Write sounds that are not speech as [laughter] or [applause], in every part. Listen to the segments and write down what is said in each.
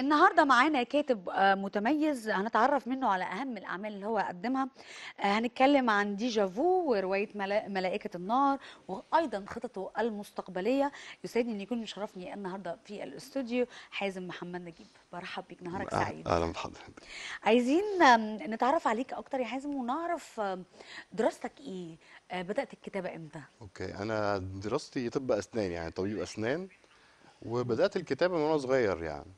النهارده معانا كاتب آه، متميز هنتعرف منه على اهم الاعمال اللي هو قدمها آه، هنتكلم عن ديجافو وروايه ملائكه النار وايضا خططه المستقبليه يسعدني ان يكون مشرفني النهارده في الاستوديو حازم محمد نجيب برحب بيك نهارك أه، سعيد اهلا بحضرتك عايزين نتعرف عليك اكتر يا حازم ونعرف دراستك ايه بدات الكتابه امتى اوكي انا دراستي طب اسنان يعني طبيب اسنان وبدات الكتابه من وانا صغير يعني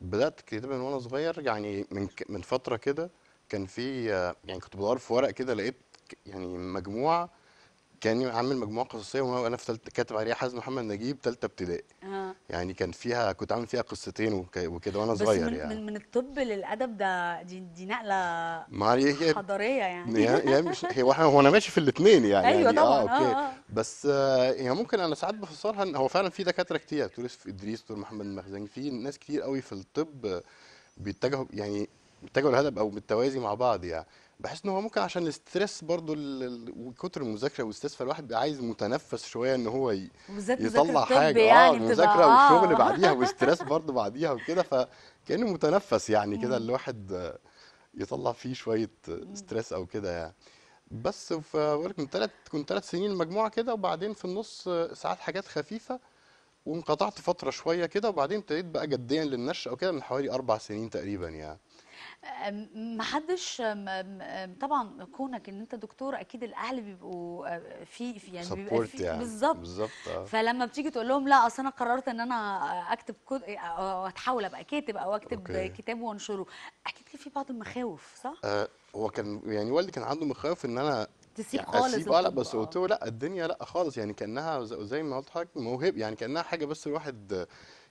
بدات كتابه من وانا صغير يعني من من فتره كده كان في يعني كنت بدور في ورق كده لقيت يعني مجموعه كان عامل مجموعه قصصيه وانا في ثالثه كاتب عليها حازم محمد نجيب ثالثه ابتدائي آه. يعني كان فيها كنت عامل فيها قصتين وكده وانا صغير يعني بس من من الطب للادب ده دي, دي نقله ما حضاريه يعني يعني مش هي هو انا ماشي في الاثنين يعني ايوه يعني آه، طبعا اه اوكي آه. آه. بس آه يعني ممكن انا ساعات بفسرها هو فعلا في دكاتره كتير دكتور يوسف ادريس دكتور محمد المخزنجي في ناس كتير قوي في الطب بيتجهوا يعني بيتجهوا للادب او بالتوازي مع بعض يعني بحس ان هو ممكن عشان الاسترس برضو ال- وكتر المذاكره والاسترس فالواحد بيبقى عايز متنفس شويه ان هو ي- يطلع حاجه آه، يعني اه المذاكره والشغل آه. بعديها [laughs] واسترس برضو بعديها وكده فكانه متنفس يعني كده الواحد يطلع فيه شويه آه، استرس او كده يعني بس فبقول من ثلاث كنت ثلاث سنين مجموعه كده وبعدين في النص ساعات حاجات خفيفه وانقطعت فتره شويه كده وبعدين ابتديت بقى جديا للنشر او كده من حوالي اربع سنين تقريبا يعني ما حدش طبعا كونك ان انت دكتور اكيد الاهل بيبقوا أه، في, في يعني بيبقى في يعني. بالظبط بالظبط آه. فلما بتيجي تقول لهم لا اصل انا قررت ان انا اكتب او اتحول ابقى كاتب او اكتب أوكي. كتاب وانشره اكيد كان في بعض المخاوف صح؟ أه هو كان يعني والدي كان عنده مخاوف ان انا تسيب يعني خالص اه لا بس قلت له لا الدنيا لا خالص يعني كانها زي ما قلت حضرتك موهبه يعني كانها حاجه بس الواحد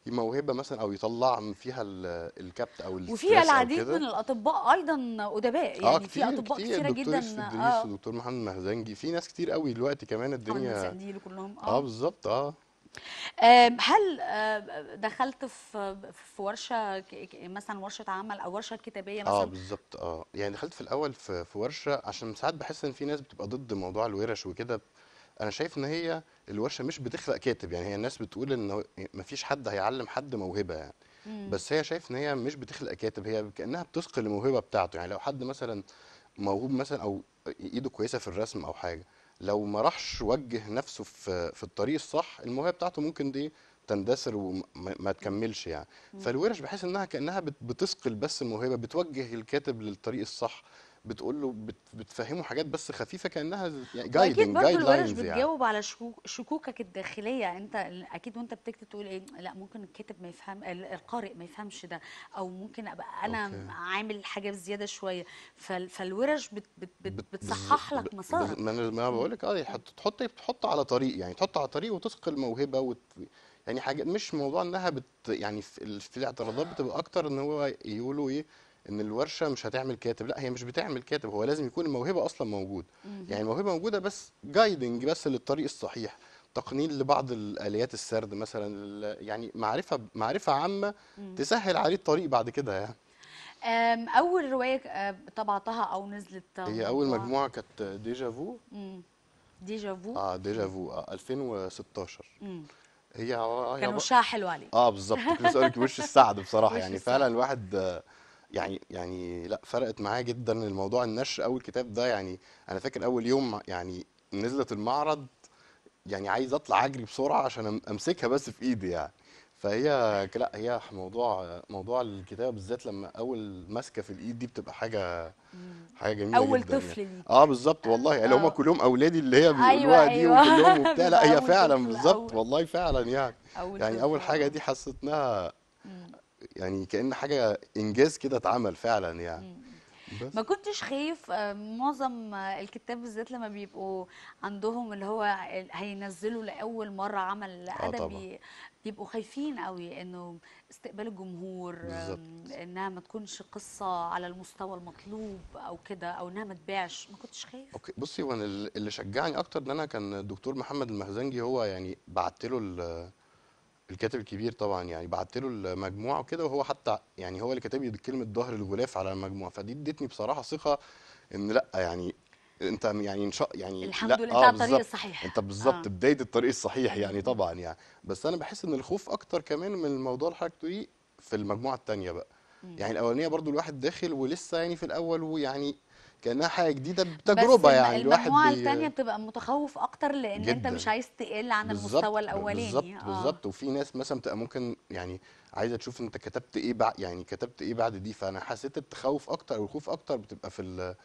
موهبه مثلا او يطلع فيها الكبت او وفيها العديد من الاطباء ايضا ادباء آه، يعني آه كتير في اطباء كتير كتيره جدا الدكتور آه. الدكتور محمد مهزنجي في ناس كتير قوي دلوقتي كمان الدنيا كلهم اه, آه بالظبط اه هل دخلت في في ورشه مثلا ورشه عمل او ورشه كتابيه آه، مثلا اه بالظبط اه يعني دخلت في الاول في ورشه عشان ساعات بحس ان في ناس بتبقى ضد موضوع الورش وكده انا شايف ان هي الورشه مش بتخلق كاتب يعني هي الناس بتقول ان مفيش حد هيعلم حد موهبه يعني مم. بس هي شايف ان هي مش بتخلق كاتب هي كانها بتثقل الموهبه بتاعته يعني لو حد مثلا موهوب مثلا او ايده كويسه في الرسم او حاجه لو ما راحش وجه نفسه في في الطريق الصح الموهبه بتاعته ممكن دي تندثر وما تكملش يعني مم. فالورش بحيث انها كانها بتثقل بس الموهبه بتوجه الكاتب للطريق الصح بتقول له بتفهمه حاجات بس خفيفه كانها يعني جايدنج جايد لاينز يعني بتجاوب على شكوكك الداخليه انت اكيد وانت بتكتب تقول ايه لا ممكن الكاتب ما يفهم القارئ ما يفهمش ده او ممكن ابقى انا أوكي. عامل حاجه بزياده شويه فالورش بت بت بت بتصحح لك مسارك ما انا بقول لك اه تحط تحط على طريق يعني تحط على طريق وتثقل موهبه وت... يعني حاجه مش موضوع انها بت يعني في الاعتراضات بتبقى اكتر ان هو يقولوا ايه ان الورشه مش هتعمل كاتب لا هي مش بتعمل كاتب هو لازم يكون الموهبه اصلا موجود يعني الموهبه موجوده بس جايدنج بس للطريق الصحيح تقنين لبعض الاليات السرد مثلا يعني معرفه معرفه عامه تسهل عليه الطريق بعد كده يعني اول روايه آه، طبعتها او نزلت آه، هي اول مجموعه كانت ديجا فو ديجا فو اه ديجا فو آه 2016 مم. هي آه، كان وشها حلو عليه اه بالظبط كنت بسالك [laughs] وش السعد بصراحه يعني فعلا الواحد آه يعني يعني لا فرقت معايا جدا الموضوع النشر اول كتاب ده يعني انا فاكر اول يوم يعني نزلت المعرض يعني عايز اطلع اجري بسرعه عشان امسكها بس في ايدي يعني فهي لا هي موضوع موضوع الكتابه بالذات لما اول ماسكه في الايد دي بتبقى حاجه حاجه جميله أول جدا اول يعني. طفل يعني. اه بالظبط والله يعني هم آه. كلهم اولادي اللي هي بيقولوها أيوة دي أيوة. وكلهم أيوة. وبتاع لا [laughs] هي فعلا بالظبط والله فعلا يعني أول يعني اول حاجه دي حسيت انها يعني كان حاجه انجاز كده اتعمل فعلا يعني بس. ما كنتش خايف آه، معظم الكتاب بالذات لما بيبقوا عندهم اللي هو هينزلوا لاول مره عمل آه، ادبي بيبقوا خايفين قوي انه استقبال الجمهور بالزبط. انها ما تكونش قصه على المستوى المطلوب او كده او انها ما تبيعش ما كنتش خايف اوكي بصي وانا اللي شجعني اكتر ان انا كان الدكتور محمد المهزنجي هو يعني بعت له الكاتب الكبير طبعا يعني بعت له المجموعه وكده وهو حتى يعني هو اللي كاتب لي كلمه ظهر الغلاف على المجموعه فدي ادتني بصراحه ثقه ان لا يعني انت يعني ان شاء يعني الحمد لله آه، انت على الطريق الصحيح انت بالظبط آه. بدايه الطريق الصحيح يعني طبعا يعني بس انا بحس ان الخوف اكتر كمان من الموضوع اللي حضرتك بتقوليه في المجموعه الثانيه بقى يعني الاولانيه برضو الواحد داخل ولسه يعني في الاول ويعني كانها حاجه جديده بتجربه يعني الواحد المجموعه الثانيه بتبقى متخوف اكتر لان جداً. انت مش عايز تقل عن المستوى الاولاني بالظبط آه. بالظبط وفي ناس مثلا بتبقى ممكن يعني عايزه تشوف انت كتبت ايه بعد يعني كتبت ايه بعد دي فانا حسيت التخوف اكتر والخوف اكتر بتبقى في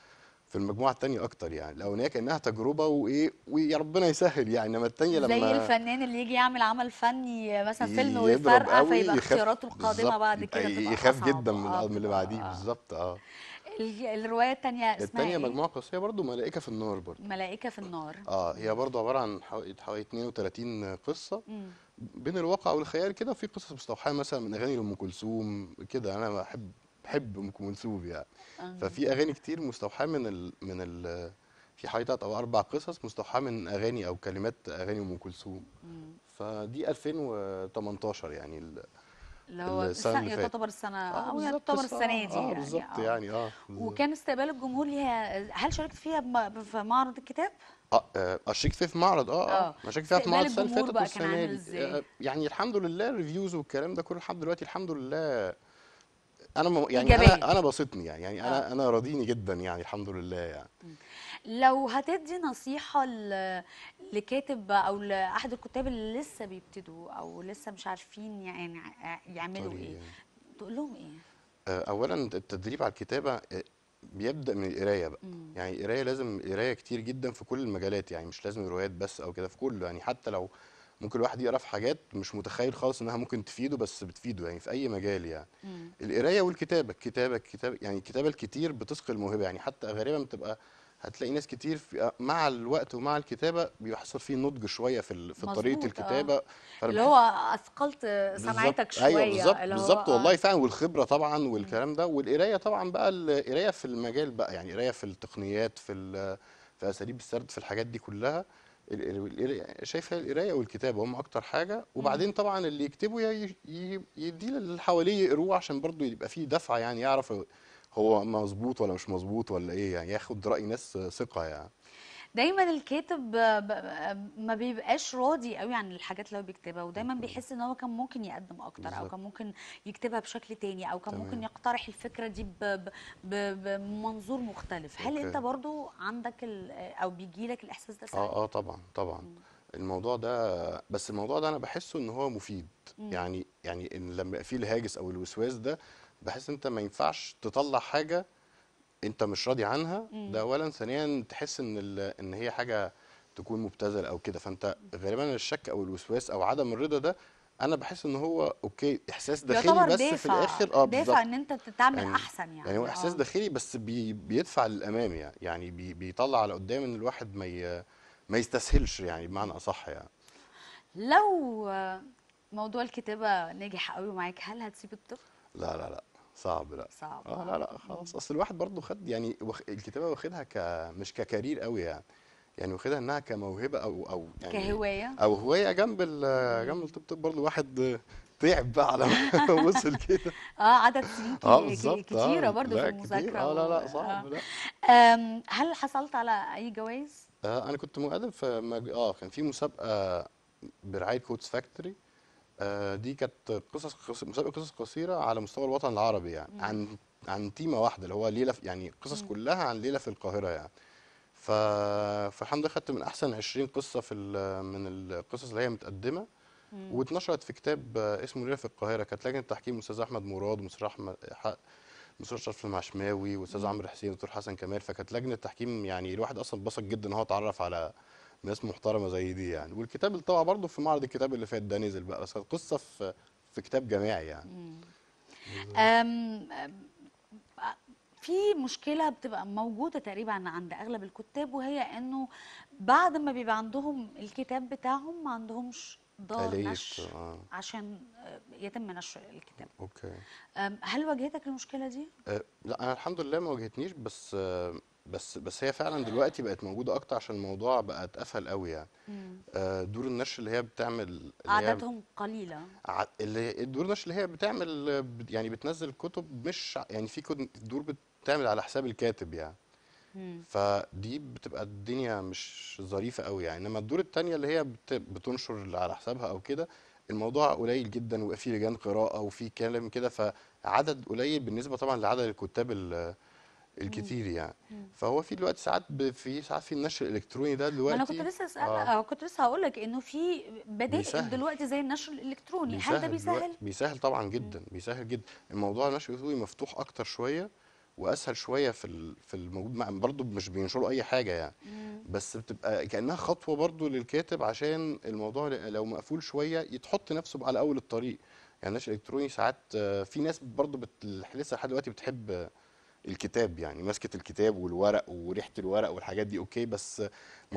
في المجموعه الثانيه اكتر يعني الاولانيه كانها تجربه وايه ويا ربنا يسهل يعني انما الثانيه لما زي الفنان اللي يجي يعمل عمل فني مثلا فيلم ويفرقع فيبقى اختياراته القادمه بعد كده يخاف جدا من آه. اللي بعديه بالظبط اه الروايه الثانيه اسمها الثانيه ايه؟ مجموعه قصيه برضو ملائكه في النار برضو ملائكه في النار اه هي برضو عباره عن حوالي 32 قصه مم. بين الواقع والخيال كده في قصص مستوحاه مثلا من اغاني لام كلثوم كده انا بحب بحب ام كلثوم يعني آه. ففي اغاني كتير مستوحاه من ال من ال في حوالي او اربع قصص مستوحاه من اغاني او كلمات اغاني ام كلثوم فدي 2018 يعني اللي هو السنه اللي السنه آه، او يعتبر السنه دي آه يعني بالظبط آه. يعني اه وكان استقبال الجمهور ليها هل شاركت فيها في معرض الكتاب؟ اه اشيك فيها في معرض اه اه شاركت فيها في معرض آه، السنه اللي فاتت والسنه دي يعني الحمد لله الريفيوز والكلام ده كله لحد دلوقتي الحمد لله انا يعني انا انا بسطني يعني يعني انا انا راضيني جدا يعني الحمد لله يعني لو هتدي نصيحه لكاتب او لاحد الكتاب اللي لسه بيبتدوا او لسه مش عارفين يعني يعملوا طريقة. ايه تقول لهم ايه آه، اولا التدريب على الكتابه آه، بيبدا من القرايه بقى مم. يعني القرايه لازم قرايه كتير جدا في كل المجالات يعني مش لازم روايات بس او كده في كله يعني حتى لو ممكن الواحد يقرا في حاجات مش متخيل خالص انها ممكن تفيده بس بتفيده يعني في اي مجال يعني القرايه والكتابه الكتابه الكتابه يعني الكتابه الكتير بتثقل الموهبه يعني حتى غالبا بتبقى هتلاقي ناس كتير في مع الوقت ومع الكتابه بيحصل فيه نضج شويه في في طريقه آه. الكتابه اللي هو اثقلت سمعتك أيوة، شويه ايوه بالظبط بالظبط آه. والله فعلا والخبره طبعا والكلام ده والقرايه طبعا بقى القرايه في المجال بقى يعني قرايه في التقنيات في في اساليب السرد في الحاجات دي كلها شايفها القرايه والكتابه هم اكتر حاجه وبعدين طبعا اللي يكتبوا يديه للي حواليه يقروه عشان برضه يبقى فيه دفعه يعني يعرف هو مظبوط ولا مش مظبوط ولا ايه يعني ياخد راي ناس ثقه يعني دايما الكاتب ما بيبقاش راضي قوي عن الحاجات اللي هو بيكتبها ودايما بيحس ان هو كان ممكن يقدم اكتر بالزبط. او كان ممكن يكتبها بشكل تاني او كان تمام. ممكن يقترح الفكره دي بمنظور مختلف هل أوكي. انت برضو عندك آه، او بيجي لك الاحساس ده ساعات اه اه طبعا طبعا م. الموضوع ده بس الموضوع ده انا بحسه ان هو مفيد م. يعني يعني إن لما في الهاجس او الوسواس ده بحيث انت ما ينفعش تطلع حاجه انت مش راضي عنها ده اولا ثانيا تحس ان ان هي حاجه تكون مبتذله او كده فانت غالبا الشك او الوسواس او عدم الرضا ده انا بحس ان هو اوكي احساس داخلي بس دافع. في الاخر اه دافع ان انت تعمل يعني احسن يعني يعني هو احساس آه. داخلي بس بي بيدفع للامام يعني يعني بي بيطلع على قدام ان الواحد ما ما يستسهلش يعني بمعنى اصح يعني لو موضوع الكتابه نجح قوي معاك هل هتسيب الطب لا لا لا صعب لا صعب اه, آه. لا لا خلاص اصل الواحد برضه خد يعني وخ... الكتابه واخدها ك مش ككارير قوي يعني يعني واخدها انها كموهبه او او يعني كهوايه او هوايه جنب ال... جنب الطب طب برضه واحد تعب بقى على ما [laughs] [laughs] وصل كده اه عدد سنين آه،, آه كتيره آه برضه في المذاكره اه لا لا صعب آه. لا هل حصلت على اي جوائز؟ آه انا كنت مقدم في مج... اه كان في مسابقه برعايه كوتس فاكتوري آه، دي كانت قصص مسابقه قصص قصيره على مستوى الوطن العربي يعني عن عن تيمه واحده اللي هو ليله في يعني قصص مم. كلها عن ليله في القاهره يعني فالحمد لله خدت من احسن 20 قصه في من القصص اللي هي متقدمه واتنشرت في كتاب اسمه ليله في القاهره كانت لجنه تحكيم الاستاذ احمد مراد ومستر احمد مستر شرف المعشماوي واستاذ عمرو حسين ودكتور حسن كمال فكانت لجنه تحكيم يعني الواحد اصلا اتبسط جدا ان هو اتعرف على ناس محترمه زي دي يعني والكتاب اللي طبعا برضه في معرض الكتاب اللي فات ده نزل بقى بس القصه في في كتاب جماعي يعني امم في مشكله بتبقى موجوده تقريبا عند اغلب الكتاب وهي انه بعد ما بيبقى عندهم الكتاب بتاعهم ما عندهمش دار نشر آه. عشان آه، يتم نشر الكتاب اوكي هل واجهتك المشكله دي أه، لا انا الحمد لله ما واجهتنيش بس بس بس هي فعلا دلوقتي بقت موجوده اكتر عشان الموضوع بقى اتقفل قوي يعني دور النشر اللي هي بتعمل عددهم قليله اللي دور النشر اللي هي بتعمل يعني بتنزل كتب مش يعني في دور بتعمل على حساب الكاتب يعني فدي بتبقى الدنيا مش ظريفه قوي يعني انما الدور الثانيه اللي هي بتنشر اللي على حسابها او كده الموضوع قليل جدا ويبقى فيه لجان قراءه وفي كلام كده فعدد قليل بالنسبه طبعا لعدد الكتاب الكتير يعني فهو في دلوقتي ساعات في ساعات في النشر الالكتروني ده دلوقتي انا كنت لسه اسال آه. آه. كنت لسه هقول لك انه في بدائل دلوقتي زي النشر الالكتروني هل ده بيسهل بيسهل طبعا جدا مم. بيسهل جدا الموضوع النشر الالكتروني مفتوح اكتر شويه واسهل شويه في في الموجود برضه مش بينشروا اي حاجه يعني مم. بس بتبقى كانها خطوه برضه للكاتب عشان الموضوع لو مقفول شويه يتحط نفسه على اول الطريق يعني النشر الالكتروني ساعات في ناس برضه لسه لحد دلوقتي بتحب الكتاب يعني ماسكه الكتاب والورق وريحه الورق والحاجات دي اوكي بس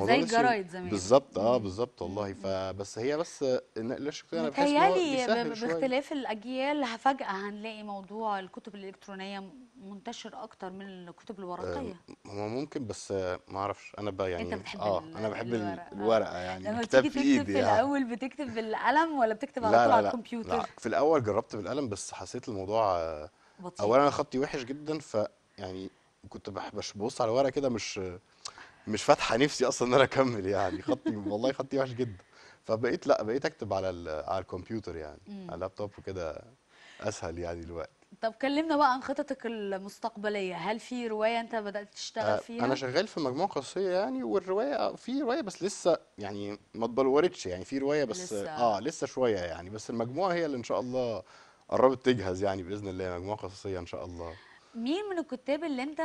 زي الجرايد زمان بالظبط اه بالظبط والله فبس هي بس انا بحس ان باختلاف الاجيال فجاه هنلاقي موضوع الكتب الالكترونيه منتشر اكتر من الكتب آه، الورقيه هو ممكن بس ما اعرفش انا بقى يعني انت بتحب اه انا بحب الورقه, آه. الورقة يعني لما بتيجي تكتب في يعني. الاول يعني. بتكتب بالقلم ولا بتكتب على طول على الكمبيوتر لا في الاول جربت بالقلم بس حسيت الموضوع بطيء اولا انا خطي وحش جدا ف يعني كنت ببص على ورقه كده مش مش فاتحه نفسي اصلا ان انا اكمل يعني خطي [laughs] والله خطي وحش جدا فبقيت لا بقيت اكتب على على الكمبيوتر يعني على اللابتوب وكده اسهل يعني الوقت طب كلمنا بقى عن خططك المستقبليه هل في روايه انت بدات تشتغل آه، فيها انا شغال في مجموعه قصصيه يعني والروايه في روايه بس لسه يعني ما اتبلورتش يعني في روايه بس لسه. اه لسه شويه يعني بس المجموعه هي اللي ان شاء الله قربت تجهز يعني باذن الله مجموعه قصصيه ان شاء الله مين من الكتاب اللي انت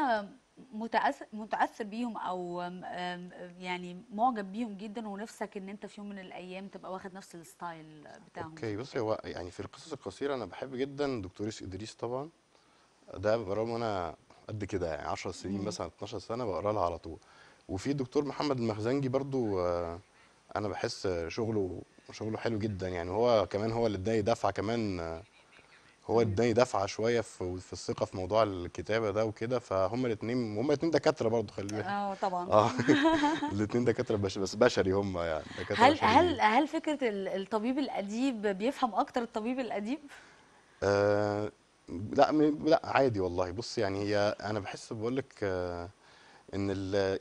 متأثر متأثر بيهم او يعني معجب بيهم جدا ونفسك ان انت في يوم من الايام تبقى واخد نفس الستايل بتاعهم اوكي بصي هو يعني في القصص القصيره انا بحب جدا دكتور ادريس طبعا ده برغم انا قد كده يعني 10 سنين مثلا 12 سنه بقرا لها على طول وفي دكتور محمد المخزنجي برضو آه، انا بحس شغله شغله حلو جدا يعني هو كمان هو اللي اداني دفعه كمان آه، هو اداني دفعه شويه في, في الثقه في موضوع الكتابه ده وكده فهم الاثنين هم الاثنين دكاتره برضه خلي بالك اه طبعا اه [laughs] [laughs] الاثنين دكاتره بس بشري هم يعني دكاتره هل بشري. هل هل فكره الطبيب الاديب بيفهم اكتر الطبيب الاديب؟ آه لا لا عادي والله بص يعني هي انا بحس بقول لك آه ان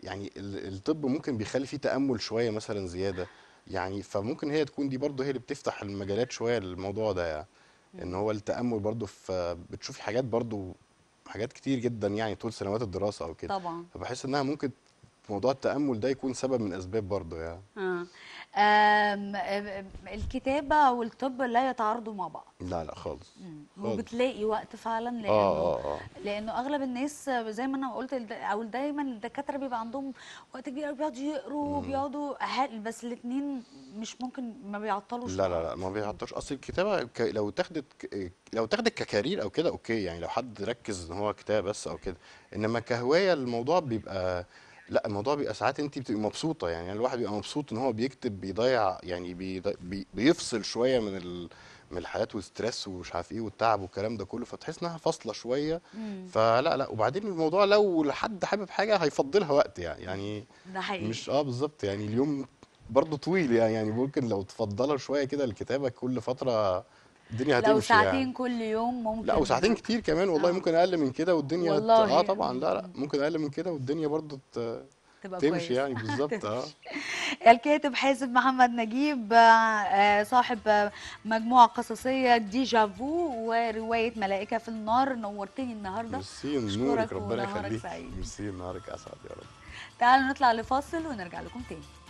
يعني الطب ممكن بيخلي فيه تامل شويه مثلا زياده يعني فممكن هي تكون دي برضه هي اللي بتفتح المجالات شويه للموضوع ده يعني ان هو التامل برضو في بتشوفي حاجات برضو حاجات كتير جدا يعني طول سنوات الدراسه او كده طبعا فبحس انها ممكن موضوع التامل ده يكون سبب من اسباب برضه يعني امم الكتابه والطب لا يتعارضوا مع بعض لا لا خالص وبتلاقي وقت فعلا لانه آه آه. آه. لانه اغلب الناس زي ما انا قلت او دايما الدكاتره بيبقى عندهم وقت كبير قوي بيقعدوا يقروا بيقعدوا بس الاثنين مش ممكن ما بيعطلوش لا لا لا ما بيعطلوش اصل الكتابه لو اتاخدت لو اتاخدت ككارير او كده اوكي يعني لو حد ركز ان هو كتابه بس او كده انما كهوايه الموضوع بيبقى لا الموضوع بيبقى ساعات انت بتبقي مبسوطه يعني, يعني الواحد بيبقى مبسوط ان هو بيكتب بيضيع يعني بي بيفصل شويه من ال... من الحياه والستريس ومش عارف ايه والتعب والكلام ده كله فتحس انها فاصله شويه مم. فلا لا وبعدين الموضوع لو لحد حابب حاجه هيفضلها وقت يعني يعني ده حقيقي. مش اه بالظبط يعني اليوم برضه طويل يعني يعني ممكن لو تفضلها شويه كده الكتابه كل فتره الدنيا هتمشي لو يعني. ساعتين يعني. كل يوم ممكن لا وساعتين كتير كمان والله آه. ممكن اقل من كده والدنيا والله هت... اه طبعا لا لا ممكن اقل من كده والدنيا برضه ت... تبقى تمشي كويس. يعني بالظبط [laughs] اه الكاتب حازم محمد نجيب آه، صاحب آه، مجموعه قصصيه ديجافو وروايه ملائكه في النار نورتني النهارده ميرسي نورك ربنا يخليك ميرسي نهارك اسعد يا رب تعالوا نطلع لفاصل ونرجع لكم تاني